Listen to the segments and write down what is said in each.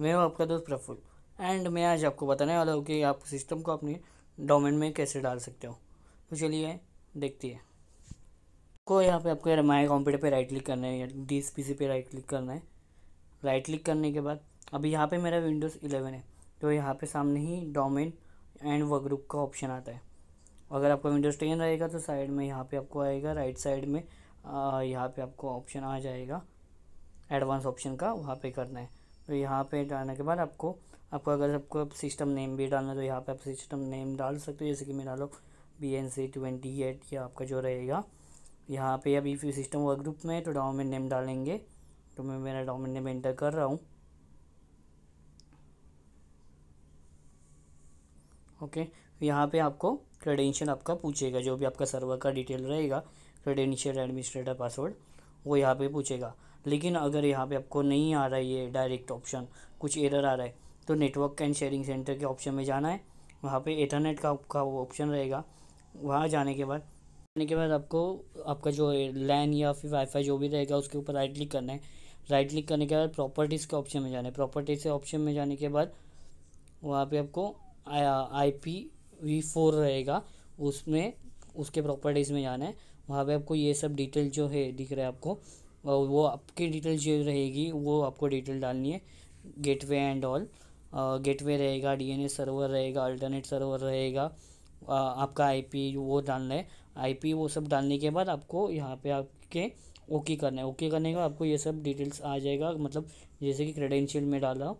मैं हूँ आपका दोस्त प्रफुल एंड मैं आज आपको बताने वाला हूँ कि आप सिस्टम को अपने डोमेन में कैसे डाल सकते हो तो चलिए देखती है को यहाँ पे आपको यार माई कंप्यूटर पे राइट क्लिक करना है या डी एस पी सी पे राइट क्लिक करना है राइट क्लिक करने के बाद अभी यहाँ पे मेरा विंडोज़ इलेवन है तो यहाँ पे सामने ही डोमेन एंड वर्क ग्रुप का ऑप्शन आता है अगर आपका विंडोज़ टेन रहेगा तो साइड में यहाँ पे आपको आएगा राइट साइड में यहाँ पर आपको ऑप्शन आ जाएगा एडवांस ऑप्शन का वहाँ पर करना है तो यहाँ पे डालने के बाद आपको आपको अगर आपको सिस्टम नेम भी डालना तो यहाँ पे आप सिस्टम नेम डाल सकते हो जैसे कि मैं डालो B N C twenty eight ये आपका जो रहेगा यहाँ पे अभी फिर सिस्टम वर्क ग्रुप में तो डॉमेन नेम डालेंगे तो मैं मेरा डॉमेन नेम एंटर कर रहा हूँ ओके तो यहाँ पे आपको क्रेडेंशियल आपका पूछेगा जो भी आपका सर्वर का डिटेल रहेगा क्रेडेंशियल एडमिनिस्ट्रेटर पासवर्ड वो यहाँ पे पूछेगा लेकिन अगर यहाँ पे आपको नहीं आ रहा है ये डायरेक्ट ऑप्शन कुछ एरर आ रहा है तो नेटवर्क एंड शेयरिंग सेंटर के ऑप्शन में जाना है वहाँ पे इंटरनेट का आपका वो ऑप्शन रहेगा वहाँ जाने के बाद जाने के बाद आपको आपका जो लैन या फिर वाईफाई जो भी रहेगा उसके ऊपर राइट क्लिक करना है राइट क्लिक करने के बाद प्रॉपर्टीज़ के ऑप्शन में जाना है प्रॉपर्टीज के ऑप्शन में जाने के बाद वहाँ पर आपको आई पी वी फोर रहेगा उसमें उसके प्रॉपर्टीज़ में जाना है वहाँ पे आपको ये सब डिटेल जो है दिख रहा है आपको वो आपकी डिटेल जो रहेगी वो आपको डिटेल डालनी है गेटवे एंड ऑल गेटवे रहेगा डीएनए सर्वर रहेगा अल्टरनेट सर्वर रहेगा आपका आईपी वो डालना है आईपी वो सब डालने के बाद आपको यहाँ पे आपके ओके करना है ओके करने का आपको ये सब डिटेल्स आ जाएगा मतलब जैसे कि क्रेडेंशियल में डाला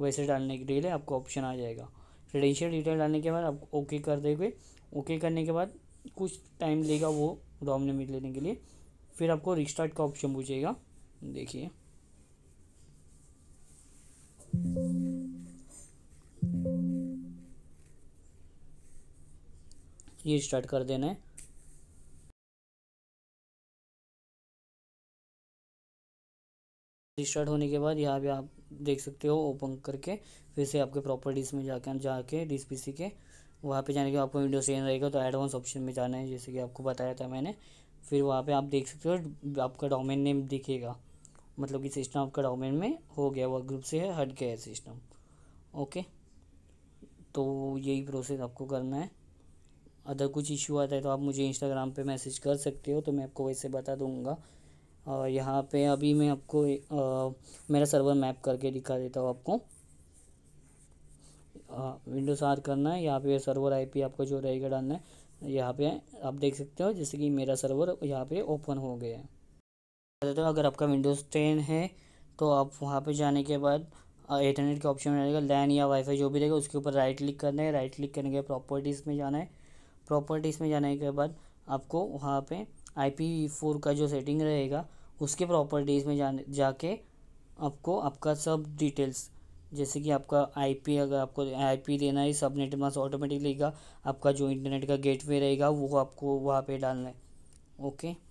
वैसे डालने के लिए आपको ऑप्शन आ जाएगा क्रेडेंशियल डिटेल डालने के बाद आप ओके कर देंगे ओके करने के बाद कुछ टाइम लेगा वो डोमिनेट लेने के लिए फिर आपको रिस्टार्ट का ऑप्शन पूछेगा देखिए ये स्टार्ट कर देना है रिस्टार्ट होने के बाद यहाँ पे आप देख सकते हो ओपन करके फिर से आपके प्रॉपर्टीज़ में जाकर जाके डिस पी के वहाँ पे जाने के आपको विंडोज टेन रहेगा तो एडवांस ऑप्शन में जाना है जैसे कि आपको बताया था मैंने फिर वहाँ पे आप देख सकते हो आपका डोमेन नेम दिखेगा मतलब कि सिस्टम आपका डोमेन में हो गया वह ग्रुप से है हट गया है सिस्टम ओके तो यही प्रोसेस आपको करना है अदर कुछ इशू आता है तो आप मुझे इंस्टाग्राम पे मैसेज कर सकते हो तो मैं आपको वैसे बता दूँगा और यहाँ पे अभी मैं आपको आ, मेरा सर्वर मैप करके दिखा देता हूँ आपको विंडोज आर करना है यहाँ पे सर्वर आईपी आपका जो रहेगा डालना है यहाँ पे आप देख सकते हो जैसे कि मेरा सर्वर यहाँ पे ओपन हो गया है तो अगर आपका विंडोज़ टेन है तो आप वहाँ पे जाने के बाद इंटरनेट के ऑप्शन में रहेगा लैन या वाईफाई जो भी रहेगा उसके ऊपर राइट क्लिक करना है राइट क्लिक करने के बाद प्रॉपर्टीज़ में जाना है प्रॉपर्टीज़ में जाने के बाद आपको वहाँ पर आई फोर का जो सेटिंग रहेगा उसके प्रॉपर्टीज़ में जाने जाके आपको आपका सब डिटेल्स जैसे कि आपका आईपी अगर आपको आईपी देना है सबनेट मास ऑटोमेटिकली का आपका जो इंटरनेट का गेटवे रहेगा वो आपको वहाँ पे डालना है ओके